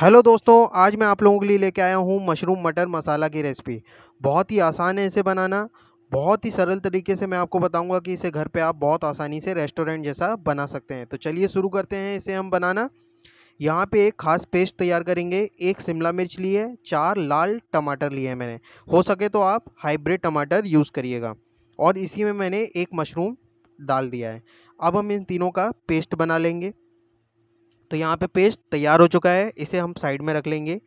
hello दोस्तों आज मैं आप लोगों के लिए लेके आया हूँ मशरूम मटर मसाला की रेसिपी बहुत ही आसान है इसे बनाना बहुत ही सरल तरीके से मैं आपको बताऊंगा कि इसे घर पे आप बहुत आसानी से रेस्टोरेंट जैसा बना सकते हैं तो चलिए शुरू करते हैं इसे हम बनाना यहाँ पे एक खास पेस्ट तैयार करेंगे एक शिमला मिर्च ली है चार लाल टमाटर लिए हैं मैंने हो सके तो आप हाइब्रिड टमाटर यूज़ करिएगा और इसी में मैंने एक मशरूम डाल दिया है अब हम इन तीनों का पेस्ट बना लेंगे तो यहाँ पे पेस्ट तैयार हो चुका है इसे हम साइड में रख लेंगे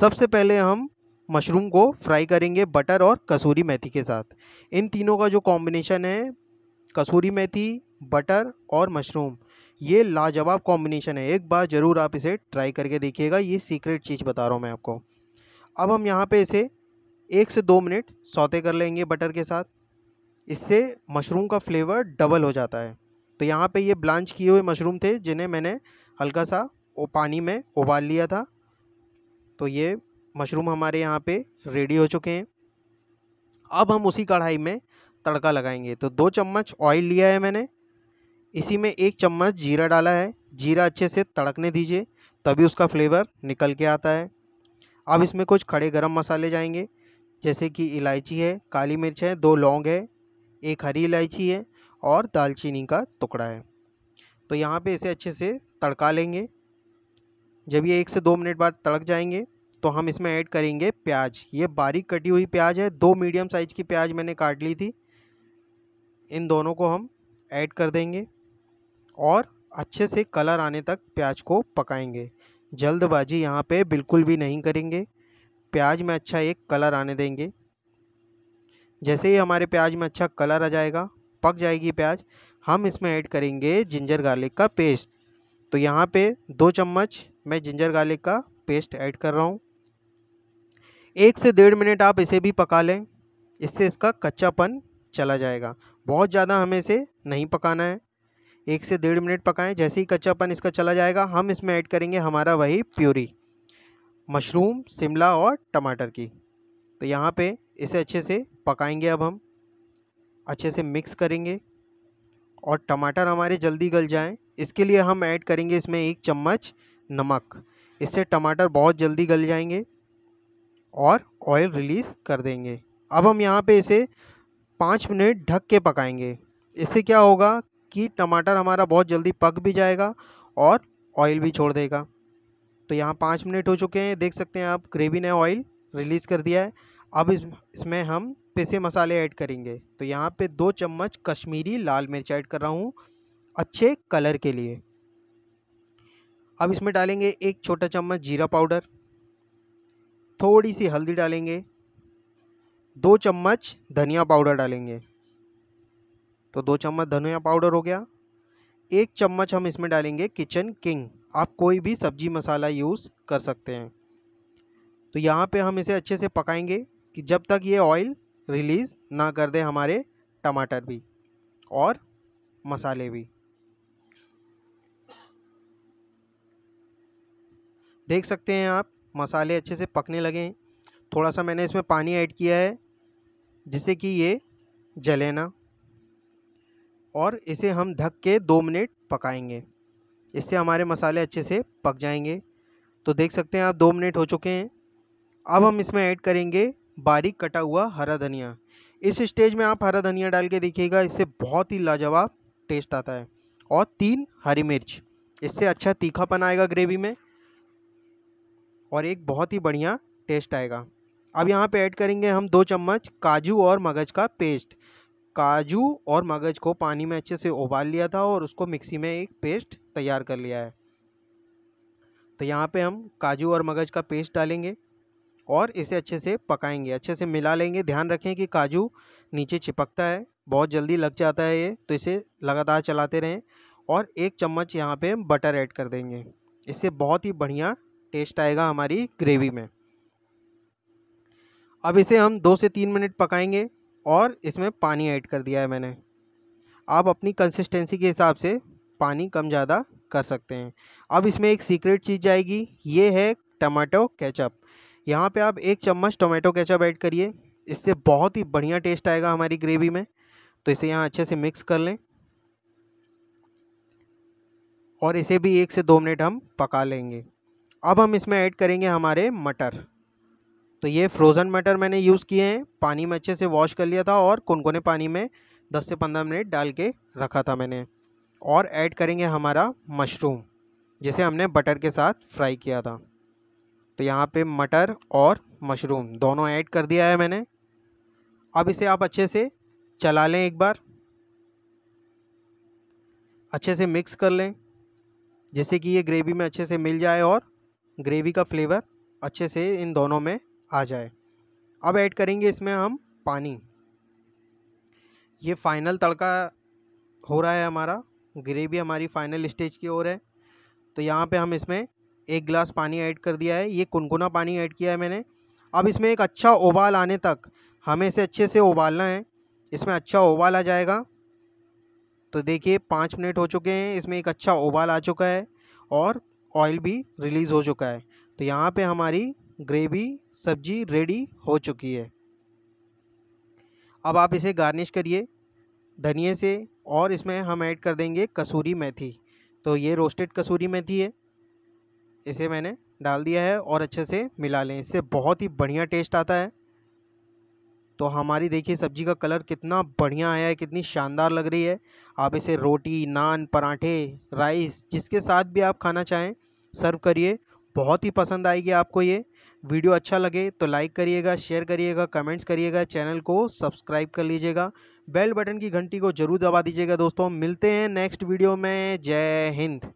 सबसे पहले हम मशरूम को फ्राई करेंगे बटर और कसूरी मेथी के साथ इन तीनों का जो कॉम्बिनेशन है कसूरी मेथी बटर और मशरूम ये लाजवाब कॉम्बिनेशन है एक बार ज़रूर आप इसे ट्राई करके देखिएगा ये सीक्रेट चीज़ बता रहा हूँ मैं आपको अब हम यहाँ पे इसे एक से दो मिनट सौते कर लेंगे बटर के साथ इससे मशरूम का फ्लेवर डबल हो जाता है तो यहाँ पे ये ब्लांच किए हुए मशरूम थे जिन्हें मैंने हल्का सा वो पानी में उबाल लिया था तो ये मशरूम हमारे यहाँ पे रेडी हो चुके हैं अब हम उसी कढ़ाई में तड़का लगाएंगे तो दो चम्मच ऑयल लिया है मैंने इसी में एक चम्मच जीरा डाला है जीरा अच्छे से तड़कने दीजिए तभी उसका फ्लेवर निकल के आता है अब इसमें कुछ खड़े गरम मसाले जाएंगे जैसे कि इलायची है काली मिर्च है दो लौंग है एक हरी इलायची है और दालचीनी का टुकड़ा है तो यहाँ पे इसे अच्छे से तड़का लेंगे जब ये एक से दो मिनट बाद तड़क जाएंगे तो हम इसमें ऐड करेंगे प्याज ये बारीक कटी हुई प्याज है दो मीडियम साइज़ की प्याज मैंने काट ली थी इन दोनों को हम ऐड कर देंगे और अच्छे से कलर आने तक प्याज को पकाएंगे जल्दबाजी यहाँ पे बिल्कुल भी नहीं करेंगे प्याज में अच्छा एक कलर आने देंगे जैसे ही हमारे प्याज में अच्छा कलर आ जाएगा पक जाएगी प्याज हम इसमें ऐड करेंगे जिंजर गार्लिक का पेस्ट तो यहाँ पे दो चम्मच मैं जिंजर गार्लिक का पेस्ट ऐड कर रहा हूँ एक से डेढ़ मिनट आप इसे भी पका लें इससे इसका कच्चापन चला जाएगा बहुत ज़्यादा हमें इसे नहीं पकाना है एक से डेढ़ मिनट पकाएं जैसे ही कच्चापन इसका चला जाएगा हम इसमें ऐड करेंगे हमारा वही प्यूरी मशरूम शिमला और टमाटर की तो यहाँ पे इसे अच्छे से पकाएंगे अब हम अच्छे से मिक्स करेंगे और टमाटर हमारे जल्दी गल जाएं इसके लिए हम ऐड करेंगे इसमें एक चम्मच नमक इससे टमाटर बहुत जल्दी गल जाएंगे और ऑयल रिलीज़ कर देंगे अब हम यहाँ पे इसे पाँच मिनट ढक के पकाएंगे इससे क्या होगा कि टमाटर हमारा बहुत जल्दी पक भी जाएगा और ऑयल भी छोड़ देगा तो यहाँ पाँच मिनट हो चुके हैं देख सकते हैं आप ग्रेवी ने ऑयल रिलीज़ कर दिया है अब इस इसमें हम पिसे मसाले ऐड करेंगे तो यहाँ पे दो चम्मच कश्मीरी लाल मिर्च ऐड कर रहा हूँ अच्छे कलर के लिए अब इसमें डालेंगे एक छोटा चम्मच जीरा पाउडर थोड़ी सी हल्दी डालेंगे दो चम्मच धनिया पाउडर डालेंगे तो दो चम्मच धनिया पाउडर हो गया एक चम्मच हम इसमें डालेंगे किचन किंग आप कोई भी सब्जी मसाला यूज़ कर सकते हैं तो यहाँ पे हम इसे अच्छे से पकाएंगे कि जब तक ये ऑयल रिलीज़ ना कर दे हमारे टमाटर भी और मसाले भी देख सकते हैं आप मसाले अच्छे से पकने लगे हैं थोड़ा सा मैंने इसमें पानी ऐड किया है जिससे कि ये जले ना और इसे हम ढक के दो मिनट पकाएंगे इससे हमारे मसाले अच्छे से पक जाएंगे तो देख सकते हैं आप दो मिनट हो चुके हैं अब हम इसमें ऐड करेंगे बारीक कटा हुआ हरा धनिया इस स्टेज में आप हरा धनिया डाल के देखिएगा इससे बहुत ही लाजवाब टेस्ट आता है और तीन हरी मिर्च इससे अच्छा तीखापन आएगा ग्रेवी में और एक बहुत ही बढ़िया टेस्ट आएगा अब यहाँ पे ऐड करेंगे हम दो चम्मच काजू और मगज़ का पेस्ट काजू और मगज़ को पानी में अच्छे से उबाल लिया था और उसको मिक्सी में एक पेस्ट तैयार कर लिया है तो यहाँ पे हम काजू और मगज़ का पेस्ट डालेंगे और इसे अच्छे से पकाएंगे अच्छे से मिला लेंगे ध्यान रखें कि काजू नीचे चिपकता है बहुत जल्दी लग जाता है ये तो इसे लगातार चलाते रहें और एक चम्मच यहाँ पे हम बटर ऐड कर देंगे इससे बहुत ही बढ़िया टेस्ट आएगा हमारी ग्रेवी में अब इसे हम दो से तीन मिनट पकाएंगे और इसमें पानी ऐड कर दिया है मैंने आप अपनी कंसिस्टेंसी के हिसाब से पानी कम ज़्यादा कर सकते हैं अब इसमें एक सीक्रेट चीज़ जाएगी ये है टमाटो केचप यहाँ पे आप एक चम्मच टोमेटो केचप ऐड करिए इससे बहुत ही बढ़िया टेस्ट आएगा हमारी ग्रेवी में तो इसे यहाँ अच्छे से मिक्स कर लें और इसे भी एक से दो मिनट हम पका लेंगे अब हम इसमें ऐड करेंगे हमारे मटर तो ये फ्रोज़न मटर मैंने यूज़ किए हैं पानी में अच्छे से वॉश कर लिया था और कुनकुने पानी में 10 से 15 मिनट डाल के रखा था मैंने और ऐड करेंगे हमारा मशरूम जिसे हमने बटर के साथ फ्राई किया था तो यहाँ पे मटर और मशरूम दोनों ऐड कर दिया है मैंने अब इसे आप अच्छे से चला लें एक बार अच्छे से मिक्स कर लें जिससे कि ये ग्रेवी में अच्छे से मिल जाए और ग्रेवी का फ्लेवर अच्छे से इन दोनों में आ जाए अब ऐड करेंगे इसमें हम पानी ये फाइनल तड़का हो रहा है हमारा ग्रेवी हमारी फाइनल स्टेज की ओर है तो यहाँ पे हम इसमें एक गिलास पानी ऐड कर दिया है ये कुनकुना पानी ऐड किया है मैंने अब इसमें एक अच्छा उबाल आने तक हमें इसे अच्छे से उबालना है इसमें अच्छा उबाल आ जाएगा तो देखिए पाँच मिनट हो चुके हैं इसमें एक अच्छा उबाल आ चुका है और ऑयल भी रिलीज़ हो चुका है तो यहाँ पे हमारी ग्रेवी सब्जी रेडी हो चुकी है अब आप इसे गार्निश करिए धनिए से और इसमें हम ऐड कर देंगे कसूरी मेथी तो ये रोस्टेड कसूरी मेथी है इसे मैंने डाल दिया है और अच्छे से मिला लें इससे बहुत ही बढ़िया टेस्ट आता है तो हमारी देखिए सब्जी का कलर कितना बढ़िया आया है कितनी शानदार लग रही है आप इसे रोटी नान पराठे राइस जिसके साथ भी आप खाना चाहें सर्व करिए बहुत ही पसंद आएगी आपको ये वीडियो अच्छा लगे तो लाइक करिएगा शेयर करिएगा कमेंट्स करिएगा चैनल को सब्सक्राइब कर लीजिएगा बेल बटन की घंटी को जरूर दबा दीजिएगा दोस्तों मिलते हैं नेक्स्ट वीडियो में जय हिंद